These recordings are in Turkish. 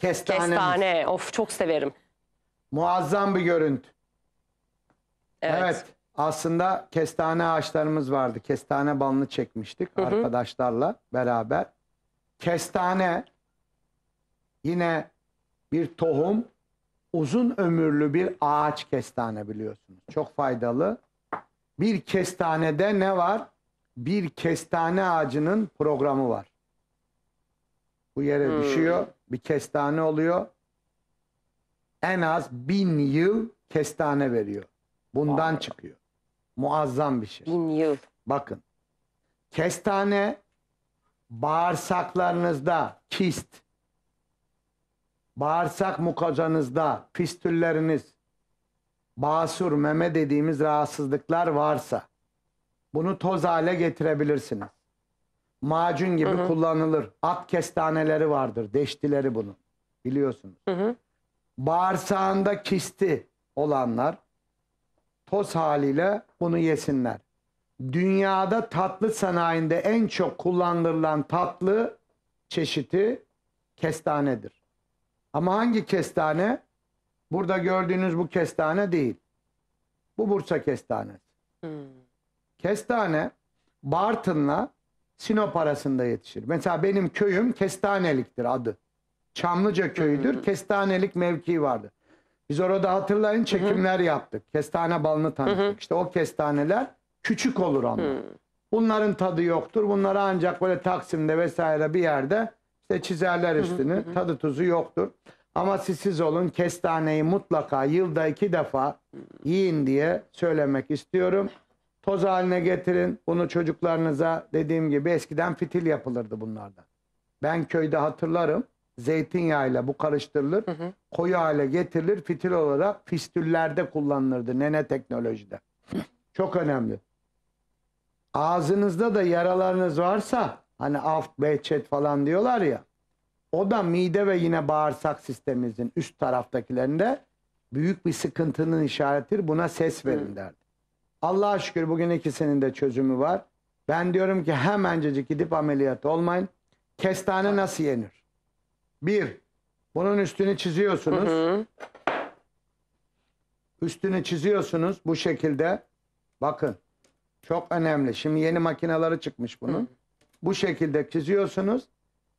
Kestane. Kestane. Of çok severim. Muazzam bir görüntü. Evet. Evet. Aslında kestane ağaçlarımız vardı. Kestane balını çekmiştik Hı hı. arkadaşlarla beraber. Kestane yine bir tohum. Uzun ömürlü bir ağaç kestane biliyorsunuz. Çok faydalı. Bir kestanede ne var? Bir kestane ağacının programı var. Bu yere hmm. düşüyor bir kestane oluyor. En az bin yıl kestane veriyor. Bundan Vay. çıkıyor. Muazzam bir şey. Bin yıl. Bakın. Kestane bağırsaklarınızda kist, bağırsak mukozanızda fistülleriniz, basur, meme dediğimiz rahatsızlıklar varsa bunu toz hale getirebilirsiniz macun gibi hı hı. kullanılır. At kestaneleri vardır. Deştileri bunu Biliyorsunuz. Hı hı. Bağırsağında kisti olanlar toz haliyle bunu yesinler. Dünyada tatlı sanayinde en çok kullanılan tatlı çeşidi kestanedir. Ama hangi kestane? Burada gördüğünüz bu kestane değil. Bu Bursa kestanesi. Hmm. Kestane Bartın'la Sinop arasında yetişir. Mesela benim köyüm Kestanelik'tir adı. Çamlıca köyüdür. Hı hı. Kestanelik mevkii vardı. Biz orada hatırlayın çekimler hı hı. yaptık. Kestane balını tanıttık. Hı hı. İşte o kestaneler küçük olur ama. Bunların tadı yoktur. Bunları ancak böyle Taksim'de vesaire bir yerde işte çizerler üstünü. Hı hı Tadı tuzu yoktur. Ama siz siz olun kestaneyi mutlaka yılda iki defa yiyin diye söylemek istiyorum. Toz haline getirin. Bunu çocuklarınıza dediğim gibi eskiden fitil yapılırdı bunlardan. Ben köyde hatırlarım. Zeytinyağıyla bu karıştırılır. Hı hı. Koyu hale getirilir. Fitil olarak fistüllerde kullanılırdı. Nene teknolojide. Çok önemli. Ağzınızda da yaralarınız varsa hani aft, behçet falan diyorlar ya. O da mide ve yine bağırsak sistemimizin üst taraftakilerinde büyük bir sıkıntının işaretidir. Buna ses verin derdi. Allah'a şükür bugün ikisinin de çözümü var. Ben diyorum ki hemencecik gidip ameliyat olmayın. Kestane nasıl yenir? Bir, bunun üstünü çiziyorsunuz. Hı hı. Üstünü çiziyorsunuz bu şekilde. Bakın çok önemli. Şimdi yeni makineleri çıkmış bunun. Hı. Bu şekilde çiziyorsunuz.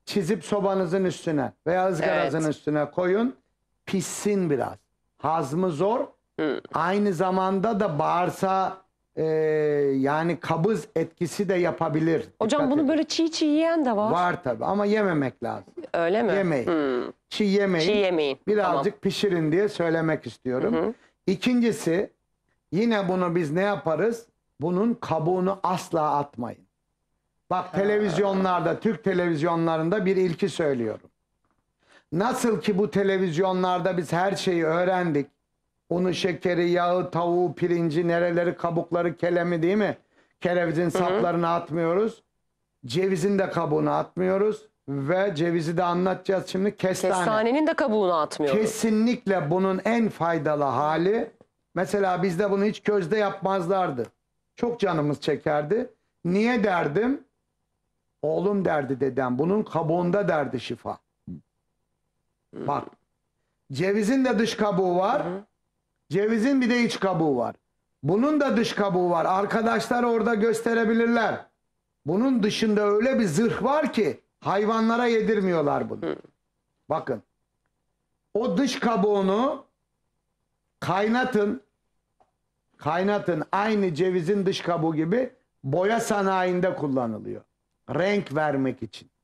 Çizip sobanızın üstüne veya ızgarazın evet. üstüne koyun. Pissin biraz. Hazmı zor Aynı zamanda da bağırsa e, yani kabız etkisi de yapabilir. Hocam Dikkat bunu edin. böyle çiğ çiğ yiyen de var. Var tabi ama yememek lazım. Öyle mi? Yemeyin. Hı. Çiğ yemeyin. Çiğ yemeyin. Birazcık Tamam. pişirin diye söylemek istiyorum. Hı hı. İkincisi yine bunu biz ne yaparız? Bunun kabuğunu asla atmayın. Bak televizyonlarda, Türk televizyonlarında bir ilki söylüyorum. Nasıl ki bu televizyonlarda biz her şeyi öğrendik unu, şekeri, yağı, tavuğu, pirinci, nereleri, kabukları, kelemi değil mi? Kerevizin saplarını atmıyoruz. Cevizin de kabuğunu atmıyoruz. Ve cevizi de anlatacağız şimdi. Kestane. Kestanenin de kabuğunu atmıyoruz. Kesinlikle bunun en faydalı hali. Mesela bizde bunu hiç közde yapmazlardı. Çok canımız çekerdi. Niye derdim? Oğlum derdi dedem. Bunun kabuğunda derdi şifa. Bak. Cevizin de dış kabuğu var. Hı hı. Cevizin bir de iç kabuğu var. Bunun da dış kabuğu var. Arkadaşlar orada gösterebilirler. Bunun dışında öyle bir zırh var ki hayvanlara yedirmiyorlar bunu. Bakın. O dış kabuğunu kaynatın. Kaynatın. Aynı cevizin dış kabuğu gibi boya sanayinde kullanılıyor. Renk vermek için.